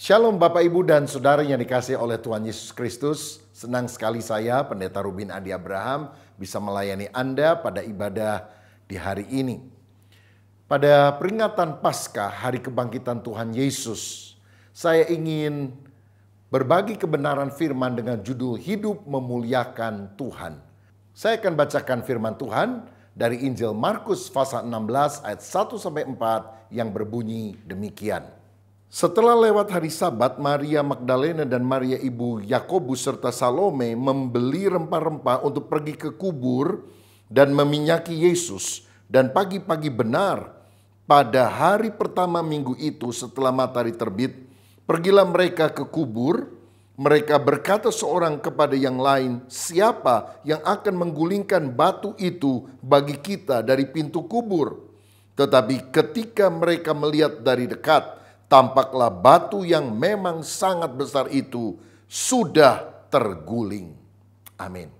Shalom Bapak Ibu dan Saudara yang dikasih oleh Tuhan Yesus Kristus. Senang sekali saya Pendeta Rubin Adi Abraham bisa melayani Anda pada ibadah di hari ini. Pada peringatan Paskah hari kebangkitan Tuhan Yesus, saya ingin berbagi kebenaran firman dengan judul Hidup Memuliakan Tuhan. Saya akan bacakan firman Tuhan dari Injil Markus pasal 16 ayat 1 sampai 4 yang berbunyi demikian. Setelah lewat hari Sabat, Maria Magdalena dan Maria ibu Yakobus serta Salome membeli rempah-rempah untuk pergi ke kubur dan meminyaki Yesus. Dan pagi-pagi benar, pada hari pertama minggu itu setelah matahari terbit, pergilah mereka ke kubur mereka berkata seorang kepada yang lain, "Siapa yang akan menggulingkan batu itu bagi kita dari pintu kubur?" Tetapi ketika mereka melihat dari dekat, tampaklah batu yang memang sangat besar itu sudah terguling. Amin.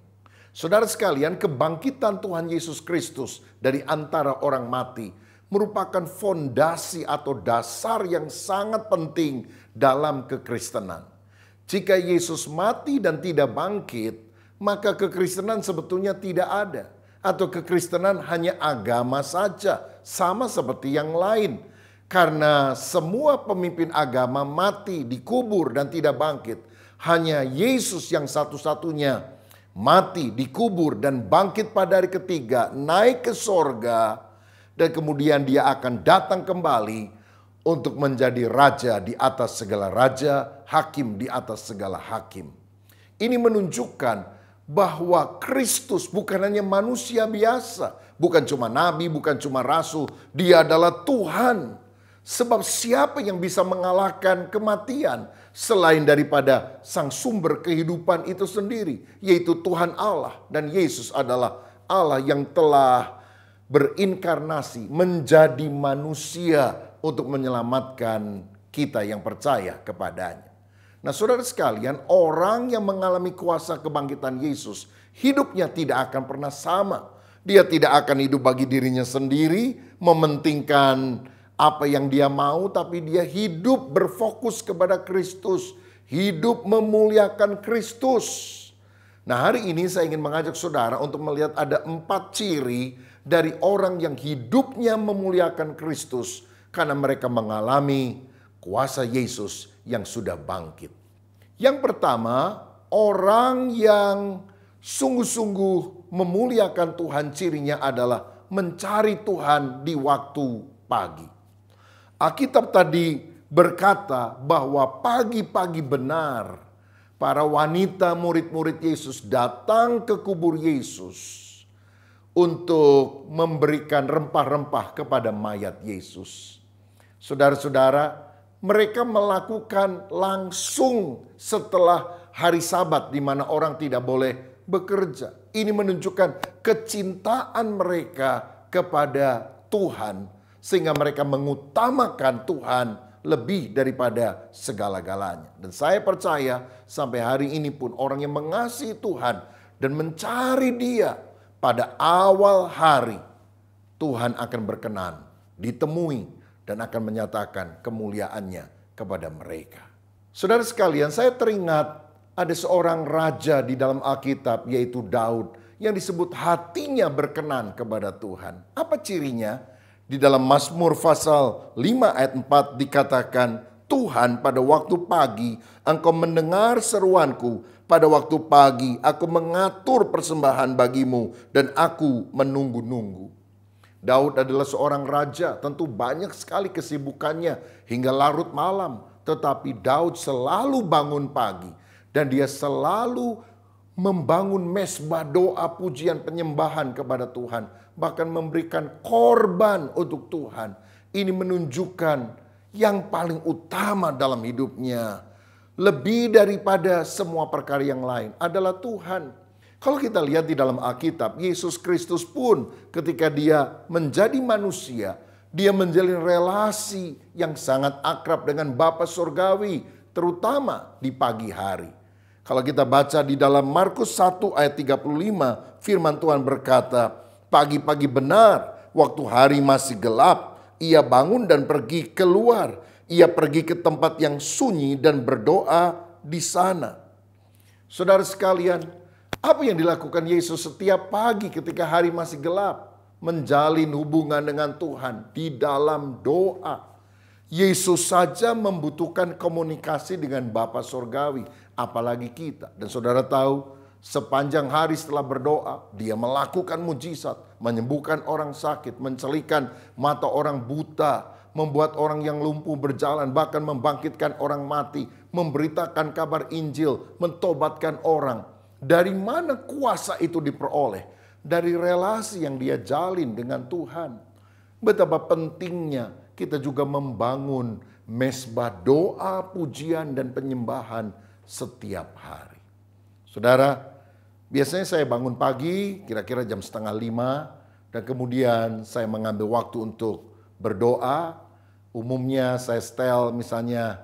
Saudara sekalian, kebangkitan Tuhan Yesus Kristus dari antara orang mati merupakan fondasi atau dasar yang sangat penting dalam kekristenan. Jika Yesus mati dan tidak bangkit, maka kekristenan sebetulnya tidak ada, atau kekristenan hanya agama saja, sama seperti yang lain, karena semua pemimpin agama mati, dikubur dan tidak bangkit. Hanya Yesus yang satu-satunya mati, dikubur dan bangkit pada hari ketiga, naik ke sorga dan kemudian dia akan datang kembali untuk menjadi raja di atas segala raja, hakim di atas segala hakim. Ini menunjukkan bahwa Kristus bukan hanya manusia biasa, bukan cuma nabi, bukan cuma rasul, dia adalah Tuhan. Sebab siapa yang bisa mengalahkan kematian selain daripada sang sumber kehidupan itu sendiri, yaitu Tuhan Allah dan Yesus adalah Allah yang telah berinkarnasi menjadi manusia untuk menyelamatkan kita yang percaya kepadanya. Nah, saudara sekalian, orang yang mengalami kuasa kebangkitan Yesus, hidupnya tidak akan pernah sama. Dia tidak akan hidup bagi dirinya sendiri, mementingkan apa yang dia mau, tapi dia hidup berfokus kepada Kristus, hidup memuliakan Kristus. Nah, hari ini saya ingin mengajak saudara untuk melihat ada empat ciri dari orang yang hidupnya memuliakan Kristus karena mereka mengalami kuasa Yesus yang sudah bangkit. Yang pertama, orang yang sungguh-sungguh memuliakan Tuhan, cirinya adalah mencari Tuhan di waktu pagi. Alkitab tadi berkata bahwa pagi-pagi benar para wanita murid-murid Yesus datang ke kubur Yesus untuk memberikan rempah-rempah kepada mayat Yesus. Saudara-saudara, mereka melakukan langsung setelah hari Sabat di mana orang tidak boleh bekerja. Ini menunjukkan kecintaan mereka kepada Tuhan sehingga mereka mengutamakan Tuhan lebih daripada segala-galanya. Dan saya percaya sampai hari ini pun orang yang mengasihi Tuhan dan mencari Dia pada awal hari Tuhan akan berkenan, ditemui dan akan menyatakan kemuliaannya kepada mereka. Saudara sekalian, saya teringat ada seorang raja di dalam Alkitab yaitu Daud yang disebut hatinya berkenan kepada Tuhan. Apa cirinya? Di dalam Mazmur pasal 5 ayat 4 dikatakan, Tuhan pada waktu pagi engkau mendengar seruanku, pada waktu pagi aku mengatur persembahan bagimu dan aku menunggu-nunggu. Daud adalah seorang raja, tentu banyak sekali kesibukannya hingga larut malam. Tetapi Daud selalu bangun pagi dan dia selalu membangun mesbah doa pujian penyembahan kepada Tuhan bahkan memberikan korban untuk Tuhan. Ini menunjukkan yang paling utama dalam hidupnya. Lebih daripada semua perkara yang lain adalah Tuhan. Kalau kita lihat di dalam Alkitab, Yesus Kristus pun ketika dia menjadi manusia, dia menjalin relasi yang sangat akrab dengan Bapa Surgawi, terutama di pagi hari. Kalau kita baca di dalam Markus 1 ayat 35, firman Tuhan berkata, Pagi-pagi benar, waktu hari masih gelap, ia bangun dan pergi keluar. Ia pergi ke tempat yang sunyi dan berdoa di sana. Saudara sekalian, apa yang dilakukan Yesus setiap pagi ketika hari masih gelap? Menjalin hubungan dengan Tuhan di dalam doa. Yesus saja membutuhkan komunikasi dengan Bapa Sorgawi, apalagi kita. Dan saudara tahu, Sepanjang hari setelah berdoa, dia melakukan mujizat, menyembuhkan orang sakit, mencelikan mata orang buta, membuat orang yang lumpuh berjalan, bahkan membangkitkan orang mati, memberitakan kabar Injil, mentobatkan orang. Dari mana kuasa itu diperoleh? Dari relasi yang dia jalin dengan Tuhan. Betapa pentingnya kita juga membangun mesbah doa, pujian, dan penyembahan setiap hari. Saudara, biasanya saya bangun pagi kira-kira jam setengah lima dan kemudian saya mengambil waktu untuk berdoa. Umumnya saya setel misalnya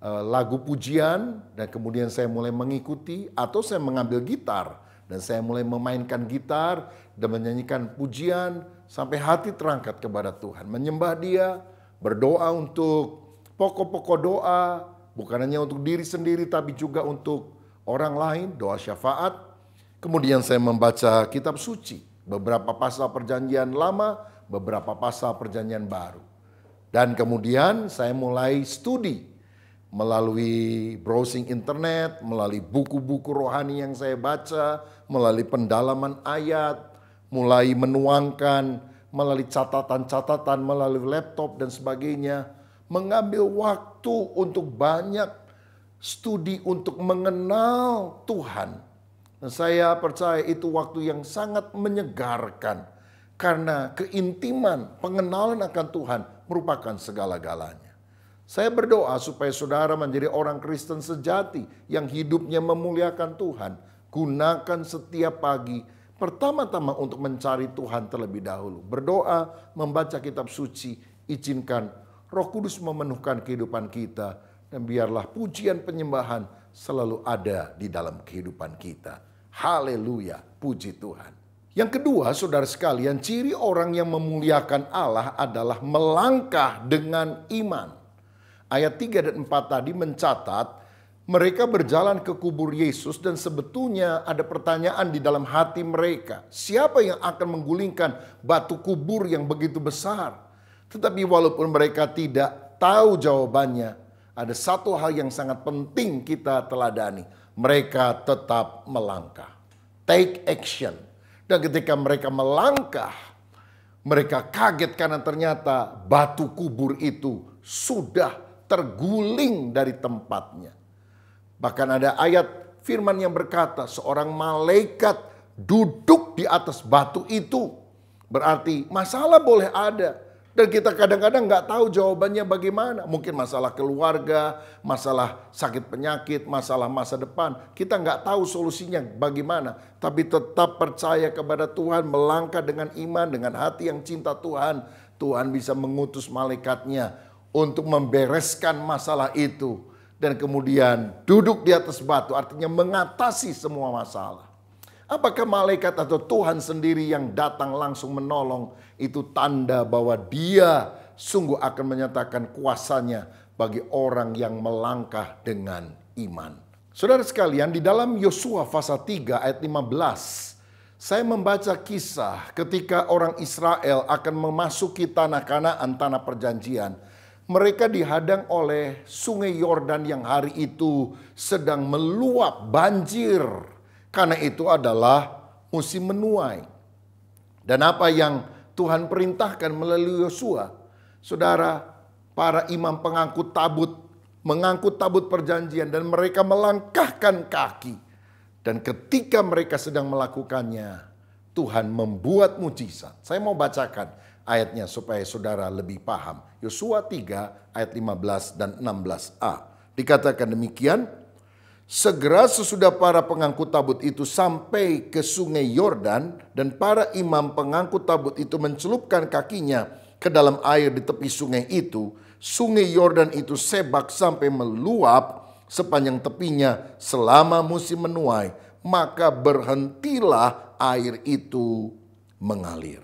eh, lagu pujian dan kemudian saya mulai mengikuti atau saya mengambil gitar dan saya mulai memainkan gitar dan menyanyikan pujian sampai hati terangkat kepada Tuhan, menyembah Dia, berdoa untuk pokok-pokok doa, bukan hanya untuk diri sendiri tapi juga untuk orang lain, doa syafaat. Kemudian saya membaca kitab suci, beberapa pasal perjanjian lama, beberapa pasal perjanjian baru. Dan kemudian saya mulai studi melalui browsing internet, melalui buku-buku rohani yang saya baca, melalui pendalaman ayat, mulai menuangkan, melalui catatan-catatan, melalui laptop dan sebagainya. Mengambil waktu untuk banyak studi untuk mengenal Tuhan. Dan saya percaya itu waktu yang sangat menyegarkan karena keintiman pengenalan akan Tuhan merupakan segala-galanya. Saya berdoa supaya saudara menjadi orang Kristen sejati yang hidupnya memuliakan Tuhan. Gunakan setiap pagi pertama-tama untuk mencari Tuhan terlebih dahulu. Berdoa, membaca kitab suci, izinkan Roh Kudus memenuhkan kehidupan kita dan biarlah pujian penyembahan selalu ada di dalam kehidupan kita. Haleluya, puji Tuhan. Yang kedua, saudara sekalian, ciri orang yang memuliakan Allah adalah melangkah dengan iman. Ayat 3 dan 4 tadi mencatat, mereka berjalan ke kubur Yesus dan sebetulnya ada pertanyaan di dalam hati mereka. Siapa yang akan menggulingkan batu kubur yang begitu besar? Tetapi walaupun mereka tidak tahu jawabannya, ada satu hal yang sangat penting kita teladani. Mereka tetap melangkah. Take action. Dan ketika mereka melangkah, mereka kaget karena ternyata batu kubur itu sudah terguling dari tempatnya. Bahkan ada ayat firman yang berkata seorang malaikat duduk di atas batu itu. Berarti masalah boleh ada, dan kita kadang-kadang nggak tahu jawabannya bagaimana. Mungkin masalah keluarga, masalah sakit penyakit, masalah masa depan. Kita nggak tahu solusinya bagaimana. Tapi tetap percaya kepada Tuhan, melangkah dengan iman, dengan hati yang cinta Tuhan. Tuhan bisa mengutus malaikatnya untuk membereskan masalah itu. Dan kemudian duduk di atas batu artinya mengatasi semua masalah. Apakah malaikat atau Tuhan sendiri yang datang langsung menolong itu tanda bahwa dia sungguh akan menyatakan kuasanya bagi orang yang melangkah dengan iman. Saudara sekalian, di dalam Yosua pasal 3 ayat 15, saya membaca kisah ketika orang Israel akan memasuki tanah Kanaan, tanah perjanjian. Mereka dihadang oleh sungai Yordan yang hari itu sedang meluap banjir karena itu adalah musim menuai. Dan apa yang Tuhan perintahkan melalui Yosua, saudara, para imam pengangkut tabut mengangkut tabut perjanjian dan mereka melangkahkan kaki. Dan ketika mereka sedang melakukannya, Tuhan membuat mujizat. Saya mau bacakan ayatnya supaya saudara lebih paham. Yosua 3 ayat 15 dan 16a. Dikatakan demikian, Segera sesudah para pengangkut tabut itu sampai ke sungai Yordan dan para imam pengangkut tabut itu mencelupkan kakinya ke dalam air di tepi sungai itu, sungai Yordan itu sebak sampai meluap sepanjang tepinya selama musim menuai, maka berhentilah air itu mengalir.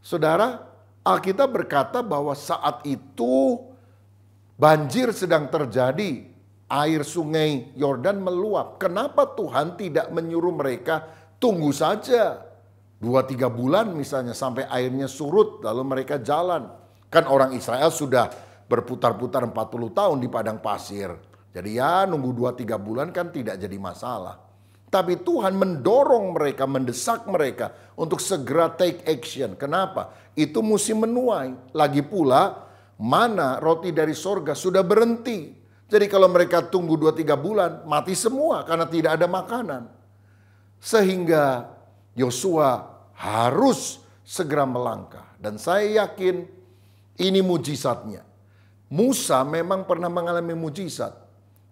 Saudara, Alkitab berkata bahwa saat itu banjir sedang terjadi air sungai Yordan meluap. Kenapa Tuhan tidak menyuruh mereka tunggu saja dua tiga bulan misalnya sampai airnya surut lalu mereka jalan. Kan orang Israel sudah berputar-putar 40 tahun di padang pasir. Jadi ya nunggu dua tiga bulan kan tidak jadi masalah. Tapi Tuhan mendorong mereka, mendesak mereka untuk segera take action. Kenapa? Itu musim menuai. Lagi pula mana roti dari sorga sudah berhenti jadi kalau mereka tunggu 2-3 bulan, mati semua karena tidak ada makanan. Sehingga Yosua harus segera melangkah. Dan saya yakin ini mujizatnya. Musa memang pernah mengalami mujizat.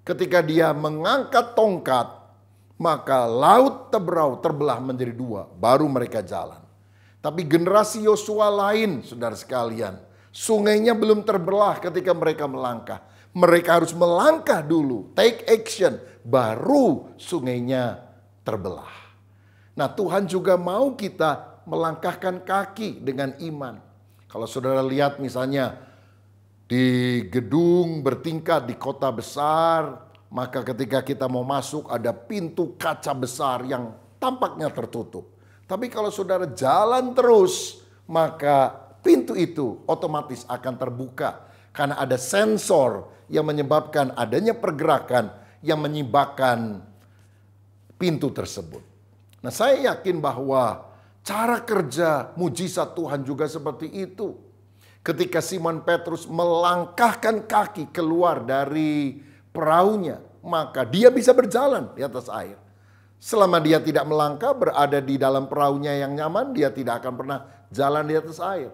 Ketika dia mengangkat tongkat, maka laut tebrau terbelah menjadi dua. Baru mereka jalan. Tapi generasi Yosua lain, saudara sekalian, sungainya belum terbelah ketika mereka melangkah mereka harus melangkah dulu, take action, baru sungainya terbelah. Nah, Tuhan juga mau kita melangkahkan kaki dengan iman. Kalau saudara lihat misalnya di gedung bertingkat di kota besar, maka ketika kita mau masuk ada pintu kaca besar yang tampaknya tertutup. Tapi kalau saudara jalan terus, maka pintu itu otomatis akan terbuka karena ada sensor yang menyebabkan adanya pergerakan yang menyebabkan pintu tersebut. Nah, saya yakin bahwa cara kerja mujizat Tuhan juga seperti itu. Ketika Simon Petrus melangkahkan kaki keluar dari perahunya, maka dia bisa berjalan di atas air. Selama dia tidak melangkah, berada di dalam perahunya yang nyaman, dia tidak akan pernah jalan di atas air.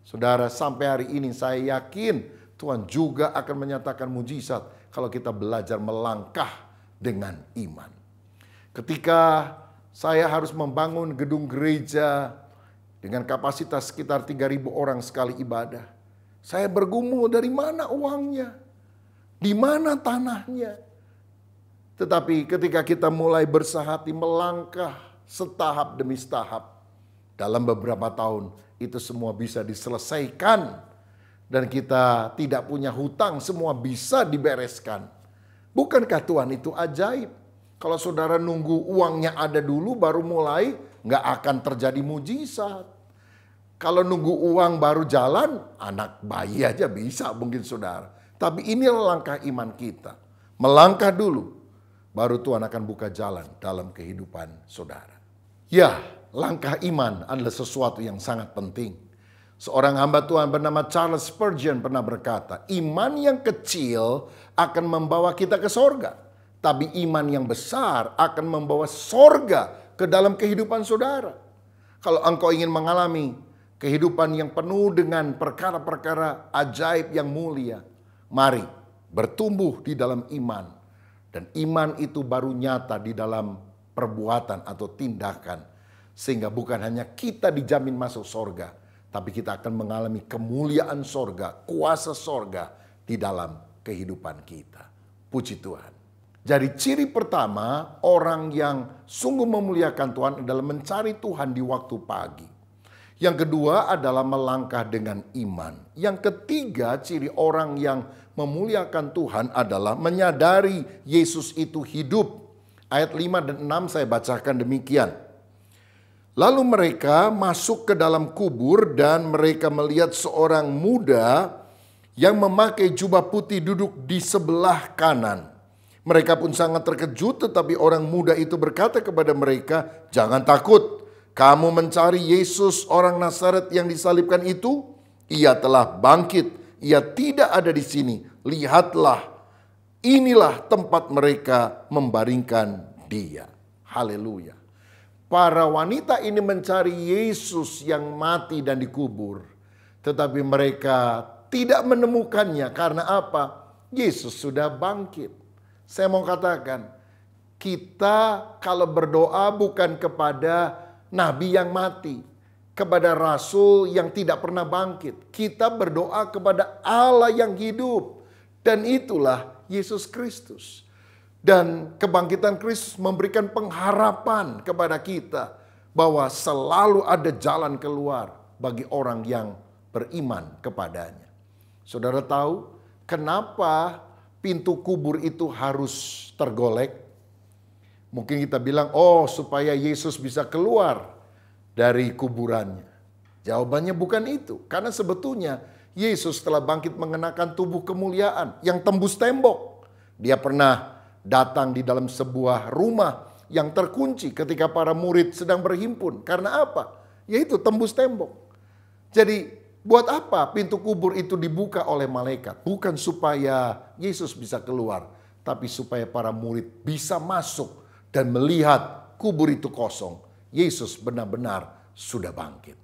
Saudara, sampai hari ini saya yakin Tuhan juga akan menyatakan mujizat kalau kita belajar melangkah dengan iman. Ketika saya harus membangun gedung gereja dengan kapasitas sekitar 3000 orang sekali ibadah. Saya bergumul dari mana uangnya? Di mana tanahnya? Tetapi ketika kita mulai bersahati melangkah setahap demi setahap dalam beberapa tahun itu semua bisa diselesaikan dan kita tidak punya hutang, semua bisa dibereskan. Bukankah Tuhan itu ajaib? Kalau saudara nunggu uangnya ada dulu baru mulai, nggak akan terjadi mujizat. Kalau nunggu uang baru jalan, anak bayi aja bisa mungkin saudara. Tapi inilah langkah iman kita. Melangkah dulu, baru Tuhan akan buka jalan dalam kehidupan saudara. Ya, langkah iman adalah sesuatu yang sangat penting Seorang hamba Tuhan bernama Charles Spurgeon pernah berkata, iman yang kecil akan membawa kita ke sorga. Tapi iman yang besar akan membawa sorga ke dalam kehidupan saudara. Kalau engkau ingin mengalami kehidupan yang penuh dengan perkara-perkara ajaib yang mulia, mari bertumbuh di dalam iman. Dan iman itu baru nyata di dalam perbuatan atau tindakan. Sehingga bukan hanya kita dijamin masuk sorga, tapi kita akan mengalami kemuliaan sorga, kuasa sorga di dalam kehidupan kita. Puji Tuhan. Jadi ciri pertama orang yang sungguh memuliakan Tuhan adalah mencari Tuhan di waktu pagi. Yang kedua adalah melangkah dengan iman. Yang ketiga ciri orang yang memuliakan Tuhan adalah menyadari Yesus itu hidup. Ayat 5 dan 6 saya bacakan demikian. Lalu mereka masuk ke dalam kubur dan mereka melihat seorang muda yang memakai jubah putih duduk di sebelah kanan. Mereka pun sangat terkejut tetapi orang muda itu berkata kepada mereka, "Jangan takut. Kamu mencari Yesus orang Nazaret yang disalibkan itu? Ia telah bangkit. Ia tidak ada di sini. Lihatlah, inilah tempat mereka membaringkan dia." Haleluya. Para wanita ini mencari Yesus yang mati dan dikubur. Tetapi mereka tidak menemukannya karena apa? Yesus sudah bangkit. Saya mau katakan, kita kalau berdoa bukan kepada nabi yang mati, kepada rasul yang tidak pernah bangkit. Kita berdoa kepada Allah yang hidup. Dan itulah Yesus Kristus. Dan kebangkitan Kristus memberikan pengharapan kepada kita bahwa selalu ada jalan keluar bagi orang yang beriman kepadanya. Saudara tahu kenapa pintu kubur itu harus tergolek? Mungkin kita bilang, "Oh, supaya Yesus bisa keluar dari kuburannya." Jawabannya bukan itu, karena sebetulnya Yesus telah bangkit mengenakan tubuh kemuliaan yang tembus tembok. Dia pernah datang di dalam sebuah rumah yang terkunci ketika para murid sedang berhimpun. Karena apa? Yaitu tembus tembok. Jadi buat apa pintu kubur itu dibuka oleh malaikat? Bukan supaya Yesus bisa keluar, tapi supaya para murid bisa masuk dan melihat kubur itu kosong. Yesus benar-benar sudah bangkit.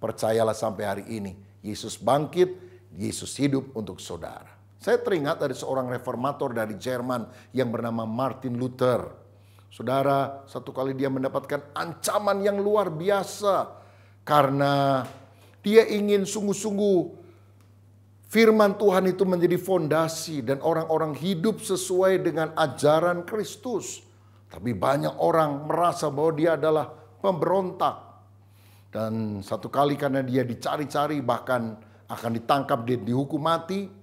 Percayalah sampai hari ini, Yesus bangkit, Yesus hidup untuk saudara. Saya teringat dari seorang reformator dari Jerman yang bernama Martin Luther. Saudara, satu kali dia mendapatkan ancaman yang luar biasa karena dia ingin sungguh-sungguh firman Tuhan itu menjadi fondasi dan orang-orang hidup sesuai dengan ajaran Kristus. Tapi banyak orang merasa bahwa dia adalah pemberontak. Dan satu kali karena dia dicari-cari bahkan akan ditangkap dan dihukum mati,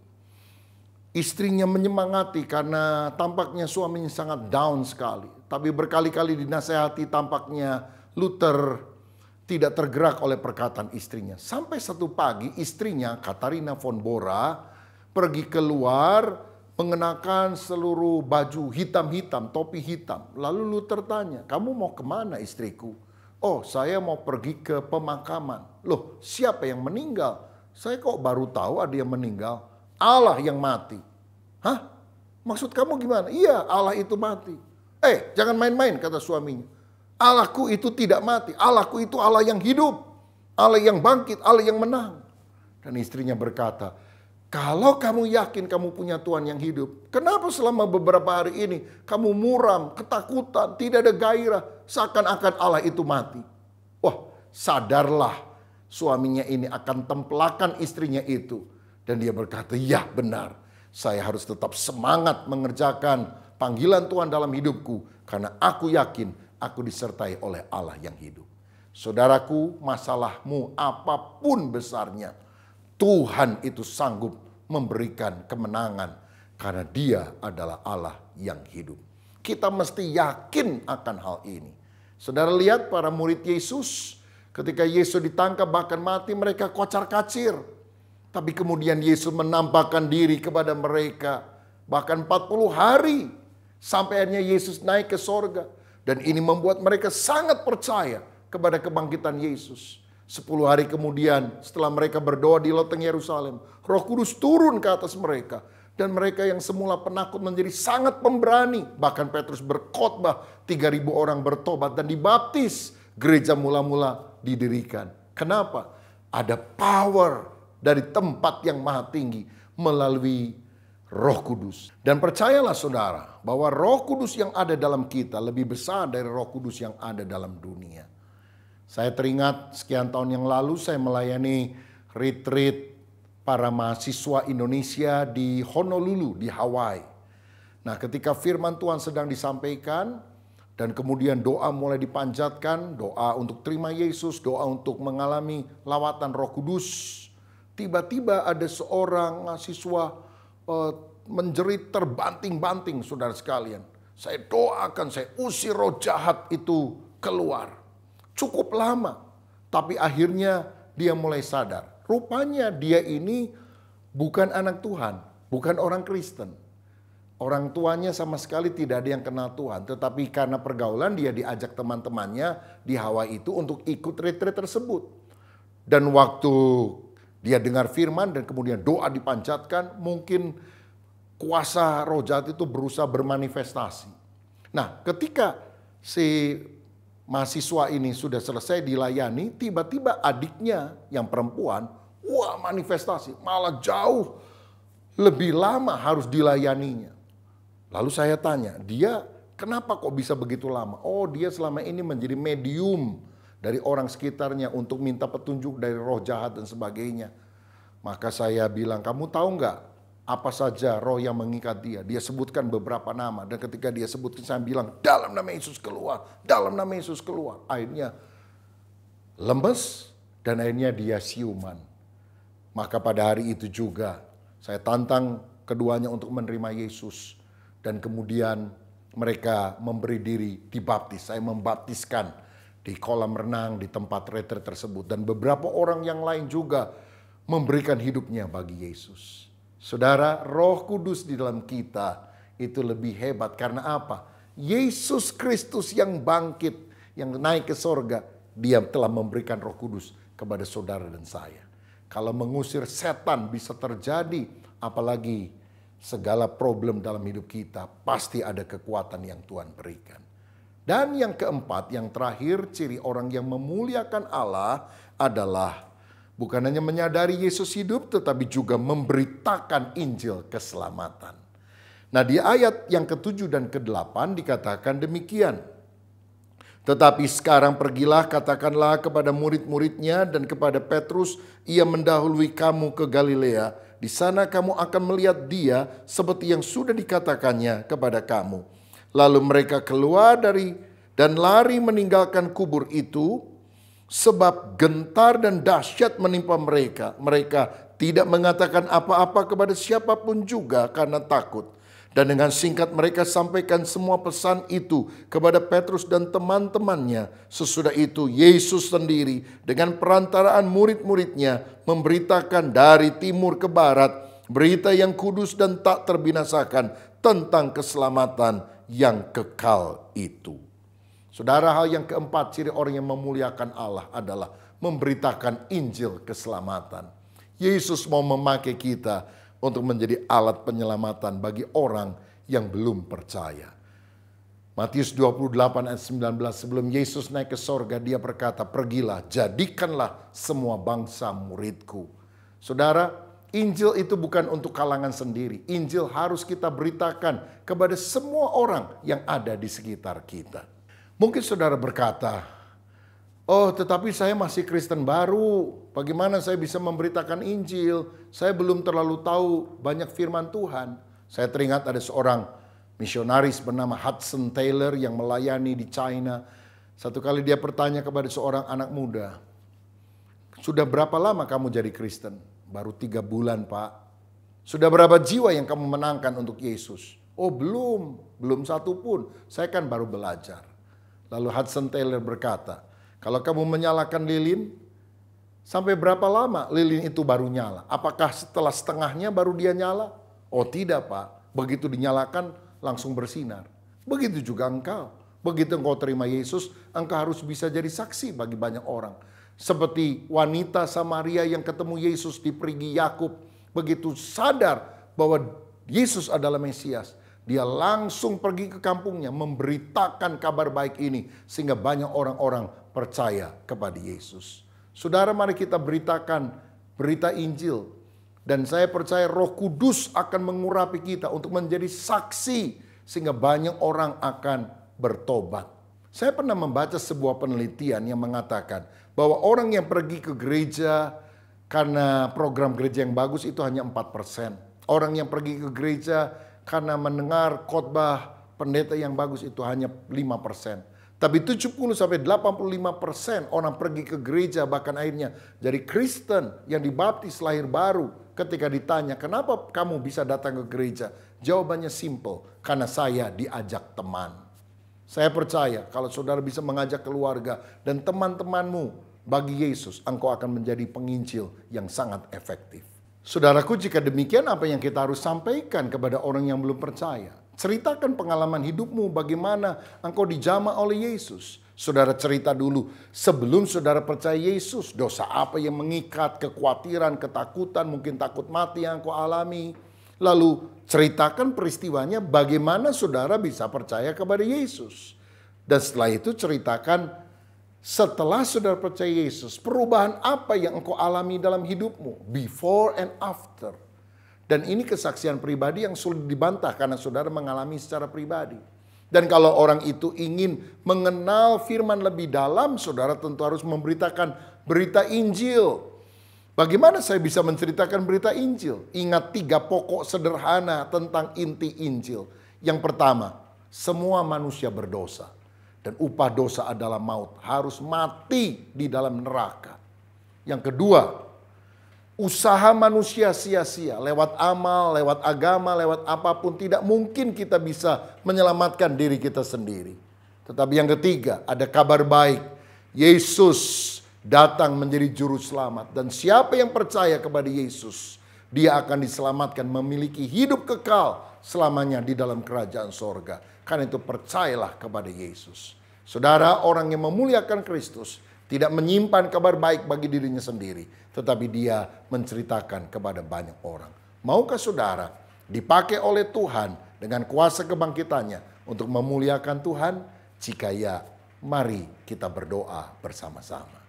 Istrinya menyemangati karena tampaknya suaminya sangat down sekali. Tapi berkali-kali dinasehati tampaknya Luther tidak tergerak oleh perkataan istrinya. Sampai satu pagi istrinya Katarina von Bora pergi keluar mengenakan seluruh baju hitam-hitam, topi hitam. Lalu Luther tanya, kamu mau kemana istriku? Oh saya mau pergi ke pemakaman. Loh siapa yang meninggal? Saya kok baru tahu ada yang meninggal. Allah yang mati. Hah? Maksud kamu gimana? Iya, Allah itu mati. Eh, jangan main-main, kata suaminya. Allahku itu tidak mati. Allahku itu Allah yang hidup. Allah yang bangkit, Allah yang menang. Dan istrinya berkata, kalau kamu yakin kamu punya Tuhan yang hidup, kenapa selama beberapa hari ini kamu muram, ketakutan, tidak ada gairah, seakan-akan Allah itu mati? Wah, sadarlah suaminya ini akan tempelakan istrinya itu. Dan dia berkata, ya benar, saya harus tetap semangat mengerjakan panggilan Tuhan dalam hidupku karena aku yakin aku disertai oleh Allah yang hidup. Saudaraku, masalahmu apapun besarnya, Tuhan itu sanggup memberikan kemenangan karena Dia adalah Allah yang hidup. Kita mesti yakin akan hal ini. Saudara lihat para murid Yesus ketika Yesus ditangkap bahkan mati mereka kocar-kacir. Tapi kemudian Yesus menampakkan diri kepada mereka. Bahkan 40 hari. Sampai akhirnya Yesus naik ke sorga. Dan ini membuat mereka sangat percaya kepada kebangkitan Yesus. Sepuluh hari kemudian setelah mereka berdoa di loteng Yerusalem. Roh Kudus turun ke atas mereka. Dan mereka yang semula penakut menjadi sangat pemberani. Bahkan Petrus berkhotbah 3000 orang bertobat dan dibaptis. Gereja mula-mula didirikan. Kenapa? Ada power dari tempat yang maha tinggi melalui Roh Kudus. Dan percayalah saudara bahwa Roh Kudus yang ada dalam kita lebih besar dari Roh Kudus yang ada dalam dunia. Saya teringat sekian tahun yang lalu saya melayani retreat para mahasiswa Indonesia di Honolulu di Hawaii. Nah, ketika firman Tuhan sedang disampaikan dan kemudian doa mulai dipanjatkan, doa untuk terima Yesus, doa untuk mengalami lawatan Roh Kudus tiba-tiba ada seorang siswa uh, eh, menjerit terbanting-banting saudara sekalian. Saya doakan, saya usir roh jahat itu keluar. Cukup lama, tapi akhirnya dia mulai sadar. Rupanya dia ini bukan anak Tuhan, bukan orang Kristen. Orang tuanya sama sekali tidak ada yang kenal Tuhan. Tetapi karena pergaulan dia diajak teman-temannya di Hawaii itu untuk ikut retret tersebut. Dan waktu dia dengar firman dan kemudian doa dipancatkan, mungkin kuasa roh jahat itu berusaha bermanifestasi. Nah, ketika si mahasiswa ini sudah selesai dilayani, tiba-tiba adiknya yang perempuan, wah manifestasi, malah jauh lebih lama harus dilayaninya. Lalu saya tanya, dia kenapa kok bisa begitu lama? Oh, dia selama ini menjadi medium dari orang sekitarnya untuk minta petunjuk dari roh jahat dan sebagainya. Maka saya bilang, kamu tahu nggak apa saja roh yang mengikat dia? Dia sebutkan beberapa nama dan ketika dia sebutkan saya bilang, dalam nama Yesus keluar, dalam nama Yesus keluar. Akhirnya lemes dan akhirnya dia siuman. Maka pada hari itu juga saya tantang keduanya untuk menerima Yesus dan kemudian mereka memberi diri dibaptis. Saya membaptiskan di kolam renang, di tempat retret tersebut. Dan beberapa orang yang lain juga memberikan hidupnya bagi Yesus. Saudara, roh kudus di dalam kita itu lebih hebat. Karena apa? Yesus Kristus yang bangkit, yang naik ke sorga, dia telah memberikan roh kudus kepada saudara dan saya. Kalau mengusir setan bisa terjadi, apalagi segala problem dalam hidup kita, pasti ada kekuatan yang Tuhan berikan. Dan yang keempat, yang terakhir, ciri orang yang memuliakan Allah adalah bukan hanya menyadari Yesus hidup, tetapi juga memberitakan Injil keselamatan. Nah, di ayat yang ketujuh dan kedelapan dikatakan demikian. Tetapi sekarang pergilah, katakanlah kepada murid-muridnya dan kepada Petrus, ia mendahului kamu ke Galilea. Di sana kamu akan melihat dia seperti yang sudah dikatakannya kepada kamu Lalu mereka keluar dari dan lari meninggalkan kubur itu sebab gentar dan dahsyat menimpa mereka. Mereka tidak mengatakan apa-apa kepada siapapun juga karena takut. Dan dengan singkat mereka sampaikan semua pesan itu kepada Petrus dan teman-temannya. Sesudah itu Yesus sendiri dengan perantaraan murid-muridnya memberitakan dari timur ke barat berita yang kudus dan tak terbinasakan tentang keselamatan yang kekal itu. Saudara, hal yang keempat ciri orang yang memuliakan Allah adalah memberitakan Injil keselamatan. Yesus mau memakai kita untuk menjadi alat penyelamatan bagi orang yang belum percaya. Matius 28 ayat 19 sebelum Yesus naik ke sorga dia berkata pergilah jadikanlah semua bangsa muridku. Saudara Injil itu bukan untuk kalangan sendiri. Injil harus kita beritakan kepada semua orang yang ada di sekitar kita. Mungkin saudara berkata, "Oh, tetapi saya masih Kristen baru. Bagaimana saya bisa memberitakan Injil? Saya belum terlalu tahu banyak firman Tuhan." Saya teringat ada seorang misionaris bernama Hudson Taylor yang melayani di China. Satu kali dia bertanya kepada seorang anak muda, "Sudah berapa lama kamu jadi Kristen?" Baru tiga bulan pak. Sudah berapa jiwa yang kamu menangkan untuk Yesus? Oh belum, belum satu pun. Saya kan baru belajar. Lalu Hudson Taylor berkata, kalau kamu menyalakan lilin, sampai berapa lama lilin itu baru nyala? Apakah setelah setengahnya baru dia nyala? Oh tidak pak, begitu dinyalakan langsung bersinar. Begitu juga engkau. Begitu engkau terima Yesus, engkau harus bisa jadi saksi bagi banyak orang. Seperti wanita Samaria yang ketemu Yesus di perigi Yakub, begitu sadar bahwa Yesus adalah Mesias, dia langsung pergi ke kampungnya memberitakan kabar baik ini sehingga banyak orang-orang percaya kepada Yesus. Saudara, mari kita beritakan berita Injil. Dan saya percaya Roh Kudus akan mengurapi kita untuk menjadi saksi sehingga banyak orang akan bertobat. Saya pernah membaca sebuah penelitian yang mengatakan bahwa orang yang pergi ke gereja karena program gereja yang bagus itu hanya 4%. Orang yang pergi ke gereja karena mendengar khotbah pendeta yang bagus itu hanya 5%. Tapi 70 sampai 85% orang pergi ke gereja bahkan akhirnya jadi Kristen yang dibaptis lahir baru ketika ditanya kenapa kamu bisa datang ke gereja? Jawabannya simple, karena saya diajak teman. Saya percaya kalau saudara bisa mengajak keluarga dan teman-temanmu bagi Yesus, engkau akan menjadi penginjil yang sangat efektif. Saudaraku, jika demikian apa yang kita harus sampaikan kepada orang yang belum percaya? Ceritakan pengalaman hidupmu bagaimana engkau dijama oleh Yesus. Saudara cerita dulu, sebelum saudara percaya Yesus, dosa apa yang mengikat, kekhawatiran, ketakutan, mungkin takut mati yang engkau alami. Lalu ceritakan peristiwanya bagaimana saudara bisa percaya kepada Yesus. Dan setelah itu ceritakan setelah saudara percaya Yesus, perubahan apa yang engkau alami dalam hidupmu? Before and after. Dan ini kesaksian pribadi yang sulit dibantah karena saudara mengalami secara pribadi. Dan kalau orang itu ingin mengenal firman lebih dalam, saudara tentu harus memberitakan berita Injil. Bagaimana saya bisa menceritakan berita Injil? Ingat tiga pokok sederhana tentang inti Injil. Yang pertama, semua manusia berdosa. Dan upah dosa adalah maut. Harus mati di dalam neraka. Yang kedua, usaha manusia sia-sia. Lewat amal, lewat agama, lewat apapun. Tidak mungkin kita bisa menyelamatkan diri kita sendiri. Tetapi yang ketiga, ada kabar baik. Yesus datang menjadi juru selamat. Dan siapa yang percaya kepada Yesus, dia akan diselamatkan memiliki hidup kekal selamanya di dalam kerajaan sorga. Karena itu percayalah kepada Yesus. Saudara, orang yang memuliakan Kristus tidak menyimpan kabar baik bagi dirinya sendiri, tetapi dia menceritakan kepada banyak orang. Maukah saudara dipakai oleh Tuhan dengan kuasa kebangkitannya untuk memuliakan Tuhan? Jika ya, mari kita berdoa bersama-sama.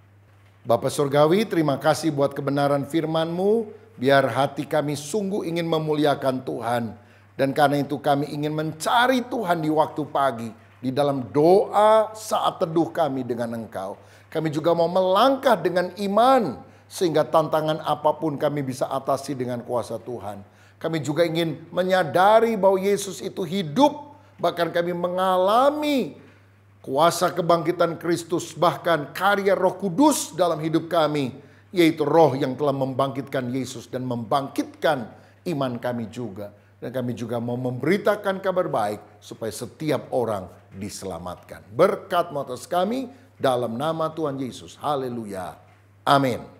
Bapak Surgawi, terima kasih buat kebenaran firman-Mu. Biar hati kami sungguh ingin memuliakan Tuhan dan karena itu kami ingin mencari Tuhan di waktu pagi. Di dalam doa saat teduh kami dengan engkau. Kami juga mau melangkah dengan iman. Sehingga tantangan apapun kami bisa atasi dengan kuasa Tuhan. Kami juga ingin menyadari bahwa Yesus itu hidup. Bahkan kami mengalami kuasa kebangkitan Kristus. Bahkan karya roh kudus dalam hidup kami. Yaitu roh yang telah membangkitkan Yesus dan membangkitkan iman kami juga. Dan kami juga mau memberitakan kabar baik supaya setiap orang diselamatkan. Berkat motos kami dalam nama Tuhan Yesus. Haleluya. Amin.